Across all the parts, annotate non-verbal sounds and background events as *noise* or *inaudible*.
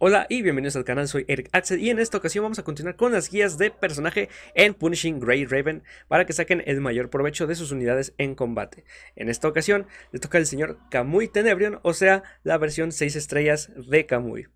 Hola y bienvenidos al canal, soy Eric Axel y en esta ocasión vamos a continuar con las guías de personaje en Punishing Grey Raven para que saquen el mayor provecho de sus unidades en combate. En esta ocasión le toca al señor Kamui Tenebrion, o sea, la versión 6 estrellas de Kamui.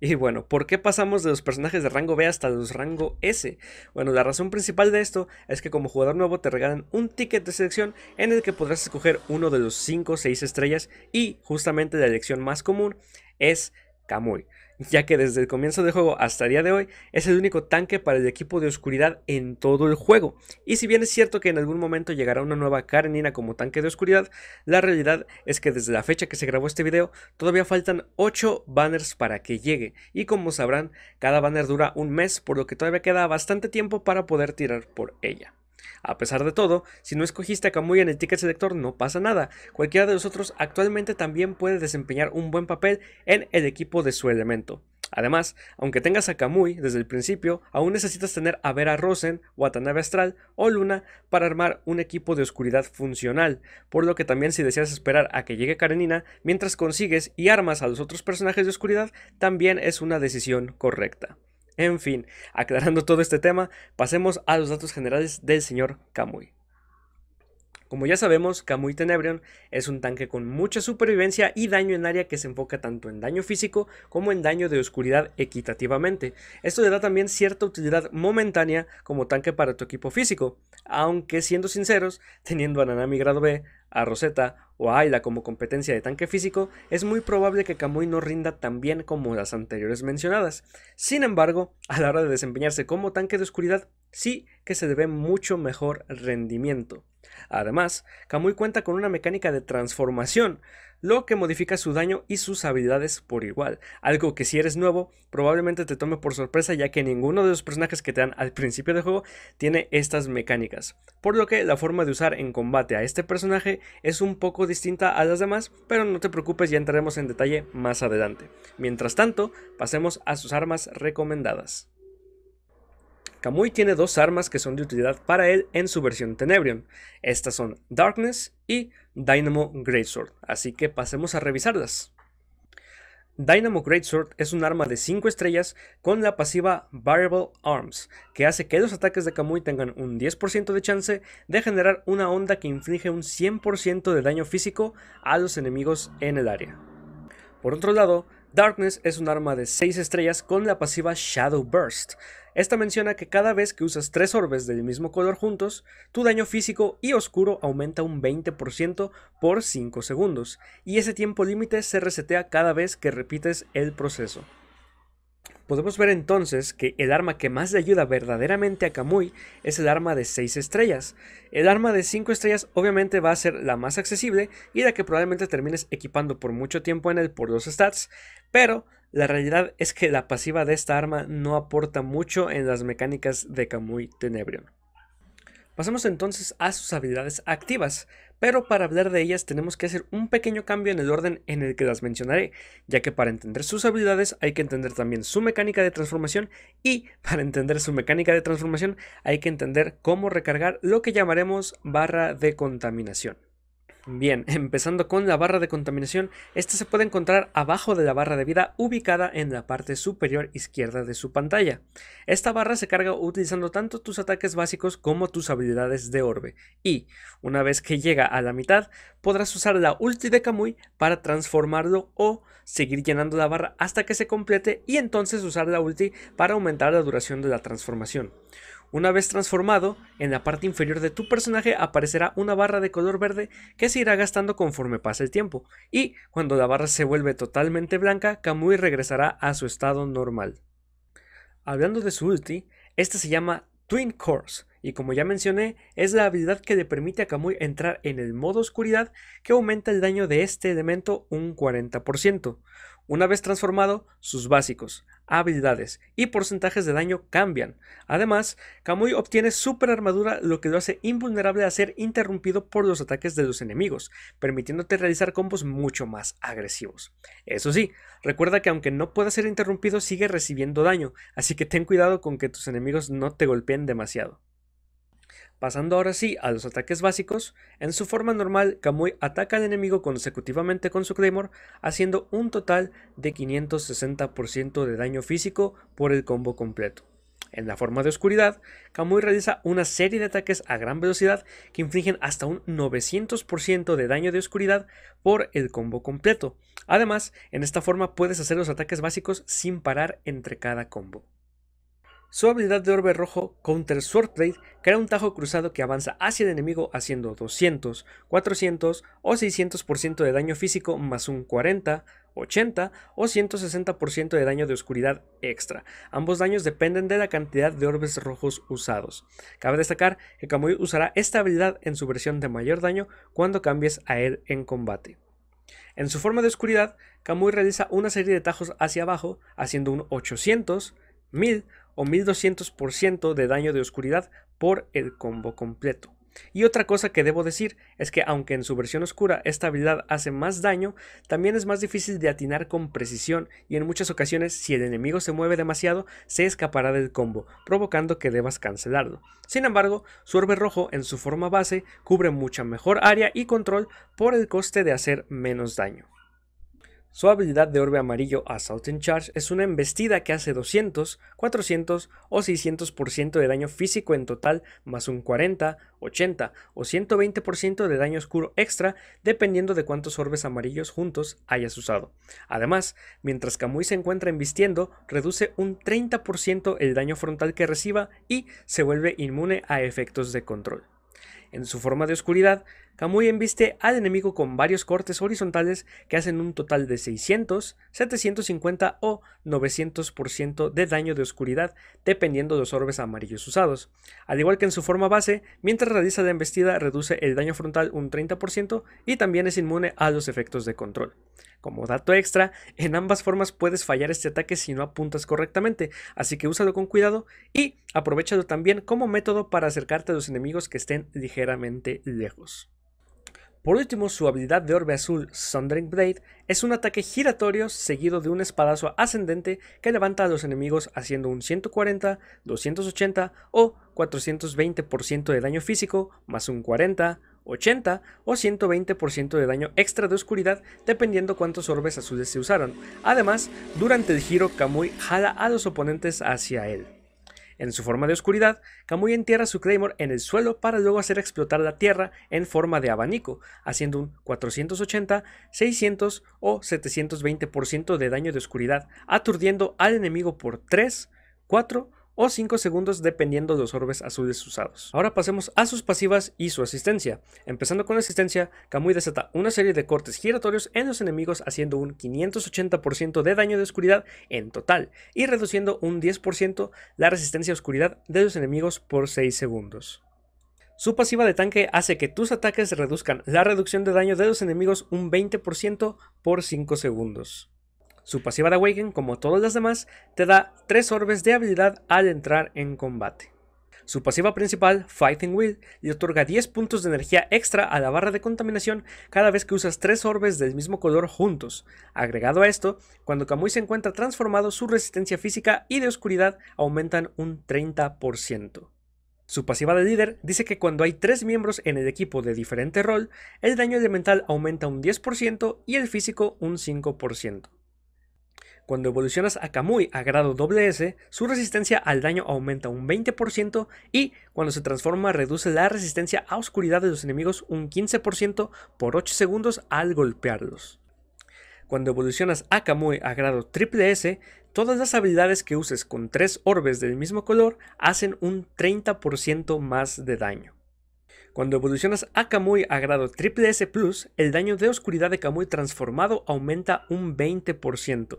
Y bueno, ¿por qué pasamos de los personajes de rango B hasta los rango S? Bueno, la razón principal de esto es que como jugador nuevo te regalan un ticket de selección en el que podrás escoger uno de los 5 o 6 estrellas y justamente la elección más común es Kamui ya que desde el comienzo del juego hasta el día de hoy es el único tanque para el equipo de oscuridad en todo el juego. Y si bien es cierto que en algún momento llegará una nueva Karenina como tanque de oscuridad, la realidad es que desde la fecha que se grabó este video todavía faltan 8 banners para que llegue. Y como sabrán, cada banner dura un mes, por lo que todavía queda bastante tiempo para poder tirar por ella. A pesar de todo, si no escogiste a Kamui en el ticket selector no pasa nada, cualquiera de nosotros actualmente también puede desempeñar un buen papel en el equipo de su elemento. Además, aunque tengas a Kamui desde el principio, aún necesitas tener a Vera Rosen, Watanabe Astral o Luna para armar un equipo de oscuridad funcional, por lo que también si deseas esperar a que llegue Karenina, mientras consigues y armas a los otros personajes de oscuridad, también es una decisión correcta. En fin, aclarando todo este tema, pasemos a los datos generales del señor Kamui. Como ya sabemos, Kamui Tenebrion es un tanque con mucha supervivencia y daño en área que se enfoca tanto en daño físico como en daño de oscuridad equitativamente. Esto le da también cierta utilidad momentánea como tanque para tu equipo físico, aunque siendo sinceros, teniendo a Nanami grado B, a Rosetta o a Ayla como competencia de tanque físico, es muy probable que Kamui no rinda tan bien como las anteriores mencionadas. Sin embargo, a la hora de desempeñarse como tanque de oscuridad, sí que se debe mucho mejor rendimiento. Además, Kamui cuenta con una mecánica de transformación, lo que modifica su daño y sus habilidades por igual, algo que si eres nuevo probablemente te tome por sorpresa ya que ninguno de los personajes que te dan al principio del juego tiene estas mecánicas, por lo que la forma de usar en combate a este personaje es un poco distinta a las demás, pero no te preocupes ya entraremos en detalle más adelante. Mientras tanto, pasemos a sus armas recomendadas. Kamui tiene dos armas que son de utilidad para él en su versión Tenebrion. Estas son Darkness y Dynamo Greatsword, así que pasemos a revisarlas. Dynamo Greatsword es un arma de 5 estrellas con la pasiva Variable Arms, que hace que los ataques de Kamui tengan un 10% de chance de generar una onda que inflige un 100% de daño físico a los enemigos en el área. Por otro lado, Darkness es un arma de 6 estrellas con la pasiva Shadow Burst. Esta menciona que cada vez que usas 3 orbes del mismo color juntos, tu daño físico y oscuro aumenta un 20% por 5 segundos, y ese tiempo límite se resetea cada vez que repites el proceso. Podemos ver entonces que el arma que más le ayuda verdaderamente a Kamui es el arma de 6 estrellas. El arma de 5 estrellas obviamente va a ser la más accesible y la que probablemente termines equipando por mucho tiempo en él por los stats, pero la realidad es que la pasiva de esta arma no aporta mucho en las mecánicas de Kamui Tenebrion. Pasamos entonces a sus habilidades activas pero para hablar de ellas tenemos que hacer un pequeño cambio en el orden en el que las mencionaré, ya que para entender sus habilidades hay que entender también su mecánica de transformación y *laughs* para entender su mecánica de transformación hay que entender cómo recargar lo que llamaremos barra de contaminación. Bien, *laughs* empezando con la barra de contaminación, esta se puede encontrar abajo de la barra de vida ubicada en la parte superior izquierda de su pantalla. Esta barra se carga utilizando tanto tus ataques básicos como tus habilidades de orbe y, una vez que llega a la mitad, podrás usar la ulti de Kamui para transformarlo o seguir llenando la barra hasta que se complete y entonces usar la ulti para aumentar la duración de la transformación. Una vez transformado, en la parte inferior de tu personaje aparecerá una barra de color verde que se irá gastando conforme pasa el tiempo, y cuando la barra se vuelve totalmente blanca, Kamui regresará a su estado normal. Hablando de su ulti, este se llama Twin Course, y como ya mencioné, es la habilidad que le permite a Kamui entrar en el modo oscuridad que aumenta el daño de este elemento un 40%. Una vez transformado, sus básicos, habilidades y porcentajes de daño cambian. Además, Kamui obtiene super armadura lo que lo hace invulnerable a ser interrumpido por los ataques de los enemigos, permitiéndote realizar combos mucho más agresivos. Eso sí, recuerda que aunque no pueda ser interrumpido sigue recibiendo daño, así que ten cuidado con que tus enemigos no te golpeen demasiado. Pasando ahora sí a los ataques básicos, en su forma normal Kamui ataca al enemigo consecutivamente con su Claymore, haciendo un total de 560% de daño físico por el combo completo. En la forma de oscuridad, Kamui realiza una serie de ataques a gran velocidad que infligen hasta un 900% de daño de oscuridad por el combo completo. Además, en esta forma puedes hacer los ataques básicos sin parar entre cada combo. Su habilidad de orbe rojo, Counter Sword crea un tajo cruzado que avanza hacia el enemigo haciendo 200, 400 o 600% de daño físico más un 40, 80 o 160% de daño de oscuridad extra. Ambos daños dependen de la cantidad de orbes rojos usados. Cabe destacar que Kamui usará esta habilidad en su versión de mayor daño cuando cambies a él en combate. En su forma de oscuridad, Kamui realiza una serie de tajos hacia abajo, haciendo un 800, 1000 o 1200% de daño de oscuridad por el combo completo. Y otra cosa que debo decir es que aunque en su versión oscura esta habilidad hace más daño, también es más difícil de atinar con precisión y en muchas ocasiones si el enemigo se mueve demasiado se escapará del combo, provocando que debas cancelarlo. Sin embargo, su orbe rojo en su forma base cubre mucha mejor área y control por el coste de hacer menos daño. Su habilidad de orbe amarillo Assault and Charge es una embestida que hace 200, 400 o 600% de daño físico en total, más un 40, 80 o 120% de daño oscuro extra, dependiendo de cuántos orbes amarillos juntos hayas usado. Además, mientras Kamui se encuentra embistiendo, reduce un 30% el daño frontal que reciba y se vuelve inmune a efectos de control. En su forma de oscuridad, Kamui embiste al enemigo con varios cortes horizontales que hacen un total de 600, 750 o 900% de daño de oscuridad, dependiendo de los orbes amarillos usados. Al igual que en su forma base, mientras realiza la embestida reduce el daño frontal un 30% y también es inmune a los efectos de control. Como dato extra, en ambas formas puedes fallar este ataque si no apuntas correctamente, así que úsalo con cuidado y aprovechalo también como método para acercarte a los enemigos que estén ligeramente lejos. Por último, su habilidad de orbe azul Sundering Blade es un ataque giratorio seguido de un espadazo ascendente que levanta a los enemigos haciendo un 140, 280 o 420% de daño físico más un 40, 80 o 120% de daño extra de oscuridad dependiendo cuántos orbes azules se usaron. Además, durante el giro Kamui jala a los oponentes hacia él. En su forma de oscuridad, Kamui entierra su Claymore en el suelo para luego hacer explotar la tierra en forma de abanico, haciendo un 480, 600 o 720% de daño de oscuridad, aturdiendo al enemigo por 3, 4 o 5 segundos dependiendo de los orbes azules usados. Ahora pasemos a sus pasivas y su asistencia. Empezando con la asistencia, Kamui desata una serie de cortes giratorios en los enemigos haciendo un 580% de daño de oscuridad en total y reduciendo un 10% la resistencia a oscuridad de los enemigos por 6 segundos. Su pasiva de tanque hace que tus ataques reduzcan la reducción de daño de los enemigos un 20% por 5 segundos. Su pasiva de Awaken, como todas las demás, te da 3 orbes de habilidad al entrar en combate. Su pasiva principal, Fighting Will, le otorga 10 puntos de energía extra a la barra de contaminación cada vez que usas 3 orbes del mismo color juntos. Agregado a esto, cuando Kamui se encuentra transformado, su resistencia física y de oscuridad aumentan un 30%. Su pasiva de líder dice que cuando hay 3 miembros en el equipo de diferente rol, el daño elemental aumenta un 10% y el físico un 5%. Cuando evolucionas a Kamui a grado S, su resistencia al daño aumenta un 20% y cuando se transforma reduce la resistencia a oscuridad de los enemigos un 15% por 8 segundos al golpearlos. Cuando evolucionas a Kamui a grado S, todas las habilidades que uses con 3 orbes del mismo color hacen un 30% más de daño. Cuando evolucionas a Kamui a grado Triple S+, el daño de oscuridad de Kamui transformado aumenta un 20%.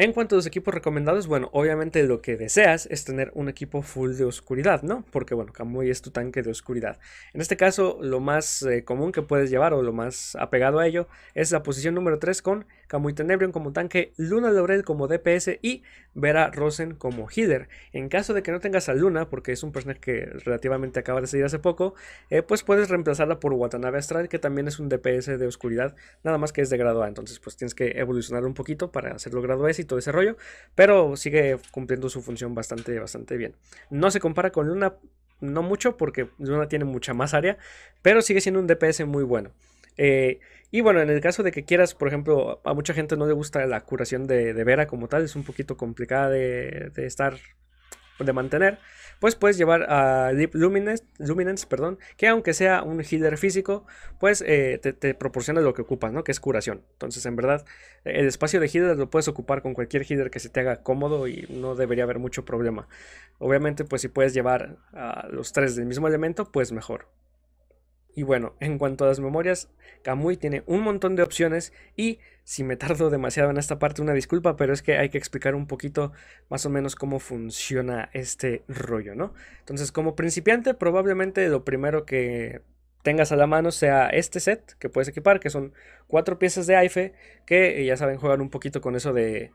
En cuanto a los equipos recomendados, bueno, obviamente lo que deseas es tener un equipo full de oscuridad, ¿no? Porque, bueno, Kamui es tu tanque de oscuridad. En este caso, lo más eh, común que puedes llevar o lo más apegado a ello es la posición número 3 con Kamui Tenebrion como tanque, Luna Laurel como DPS y Vera Rosen como healer. En caso de que no tengas a Luna, porque es un personaje que relativamente acaba de salir hace poco, eh, pues puedes reemplazarla por Watanabe Astral, que también es un DPS de oscuridad, nada más que es de grado A. Entonces, pues tienes que evolucionar un poquito para hacerlo grado S desarrollo, pero sigue cumpliendo su función bastante, bastante bien. No se compara con Luna, no mucho, porque Luna tiene mucha más área, pero sigue siendo un DPS muy bueno. Eh, y bueno, en el caso de que quieras, por ejemplo, a mucha gente no le gusta la curación de, Vera como tal, es un poquito complicada de estar de mantener, pues puedes llevar a Deep Luminance, perdón, que aunque sea un healer físico, pues eh, te, proporciona lo que ocupas, ¿no? Que es curación. Entonces, en verdad, el espacio de healer lo puedes ocupar con cualquier healer que se te haga cómodo y no debería haber mucho problema. Obviamente, pues si puedes llevar a los tres del mismo elemento, pues mejor. Y bueno, en cuanto a las memorias, Kamui tiene un montón de opciones y si me tardo demasiado en esta parte, una disculpa, pero es que hay que explicar un poquito más o menos cómo funciona este rollo, ¿no? Entonces, como principiante, probablemente lo primero que tengas a la mano sea este set que puedes equipar, que son cuatro piezas de AIFE, que eh, ya saben jugar un poquito con eso de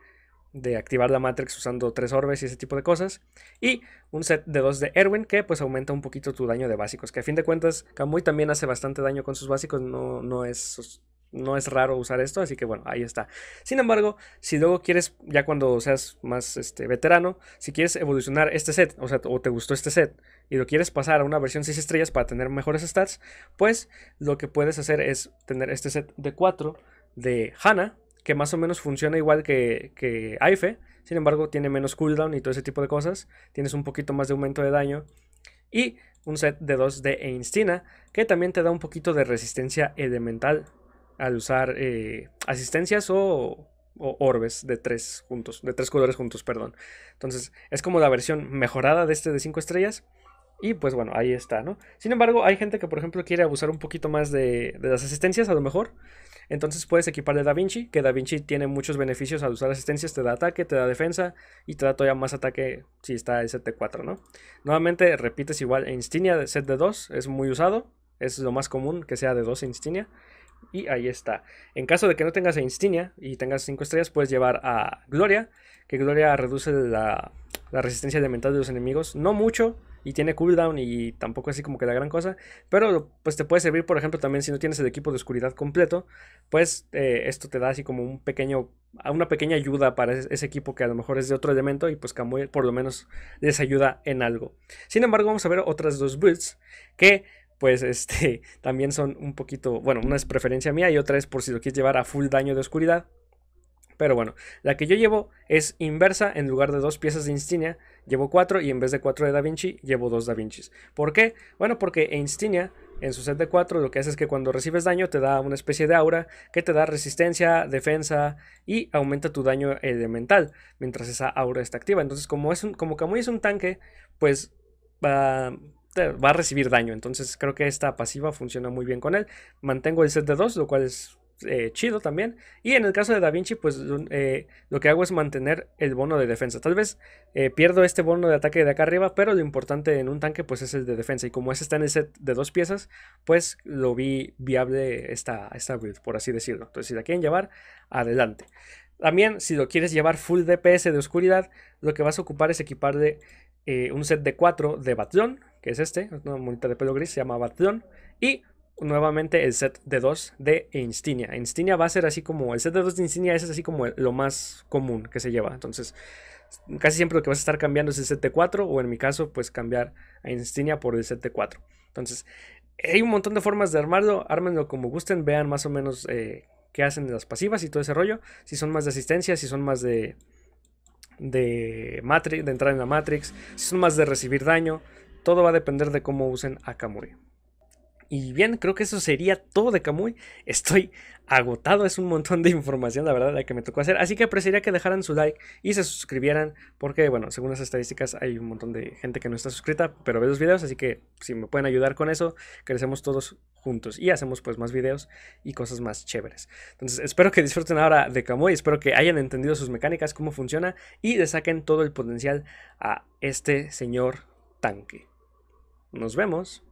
de activar la Matrix usando tres orbes y ese tipo de cosas. Y un set de 2 de Erwin que pues aumenta un poquito tu daño de básicos. Que a fin de cuentas Kamui también hace bastante daño con sus básicos. No, no, es, no es raro usar esto. Así que bueno, ahí está. Sin embargo, si luego quieres, ya cuando seas más este, veterano, si quieres evolucionar este set, o sea, o te gustó este set y lo quieres pasar a una versión 6 estrellas para tener mejores stats, pues lo que puedes hacer es tener este set de 4 de Hana que más o menos funciona igual que, que AIFE, sin embargo tiene menos cooldown y todo ese tipo de cosas, tienes un poquito más de aumento de daño y un set de 2 de Instina. que también te da un poquito de resistencia elemental al usar eh, asistencias o, o, orbes de tres juntos, de tres colores juntos, perdón. Entonces es como la versión mejorada de este de 5 estrellas. Y pues bueno, ahí está, ¿no? Sin embargo, hay gente que, por ejemplo, quiere abusar un poquito más de, de las asistencias, a lo mejor. Entonces puedes equiparle Da Vinci, que Da Vinci tiene muchos beneficios al usar asistencias, te da ataque, te da defensa y te da todavía más ataque si está el set de 4, ¿no? Nuevamente repites igual Instinia Instinia, set de 2, es muy usado, es lo más común que sea de 2 Instinia. Y ahí está. En caso de que no tengas a Instinia y tengas 5 estrellas, puedes llevar a Gloria, que Gloria reduce la la resistencia elemental de los enemigos. No mucho, y tiene cooldown y tampoco así como que la gran cosa. Pero pues te puede servir, por ejemplo, también si no tienes el equipo de oscuridad completo, pues eh, esto te da así como un pequeño, una pequeña ayuda para ese, equipo que a lo mejor es de otro elemento y pues Kamui por lo menos les ayuda en algo. Sin embargo, vamos a ver otras dos builds que pues *laughs* este también son un poquito, bueno, una es preferencia mía y otra es por si lo quieres llevar a full daño de oscuridad pero bueno, la que yo llevo es inversa, en lugar de dos piezas de Instinia, llevo cuatro y en vez de cuatro de Da Vinci, llevo dos Da Vincis. ¿Por qué? Bueno, porque Instinia en su set de cuatro lo que hace es que cuando recibes daño te da una especie de aura que te da resistencia, defensa y aumenta tu daño elemental mientras esa aura está activa. Entonces como, es un, como es un tanque, pues va a recibir daño. Entonces creo que esta pasiva funciona muy bien con él. Mantengo el set de dos, lo cual es eh, chido también. Y en el caso de Da Vinci, pues eh, lo que hago es mantener el bono de defensa. Tal vez eh, pierdo este bono de ataque de acá arriba, pero lo importante en un tanque pues es el de defensa. Y como ese está en el set de dos piezas, pues lo vi viable esta, esta build, por así decirlo. Entonces si la quieren llevar, adelante. También si lo quieres llevar full DPS de oscuridad, lo que vas a ocupar es equiparle un set de 4 de Batlón, que es este, una monita de pelo gris, se llama Batlón. Y nuevamente el set de 2 de Instinia. Instinia va a ser así como, el set de 2 de Instinia es así como lo más común que se lleva. Entonces, casi siempre lo que vas a estar cambiando es el set de 4 o en mi caso, pues cambiar a Instinia por el set de 4. Entonces, hay un montón de formas de armarlo, ármenlo como gusten, vean más o menos que eh, qué hacen las pasivas y todo ese rollo. Si son más de asistencia, si son más de de de entrar en la Matrix, si son más de recibir daño, todo va a depender de cómo usen Akamuri. Y bien, creo que eso sería todo de Kamui. Estoy agotado, es un montón de información, la verdad, la que me tocó hacer. Así que apreciaría que dejaran su like y se suscribieran, porque, bueno, según las estadísticas, hay un montón de gente que no está suscrita, pero ve los videos, así que si me pueden ayudar con eso, crecemos todos juntos y hacemos pues más videos y cosas más chéveres. Entonces, espero que disfruten ahora de Kamui, espero que hayan entendido sus mecánicas, cómo funciona y le saquen todo el potencial a este señor tanque. Nos vemos.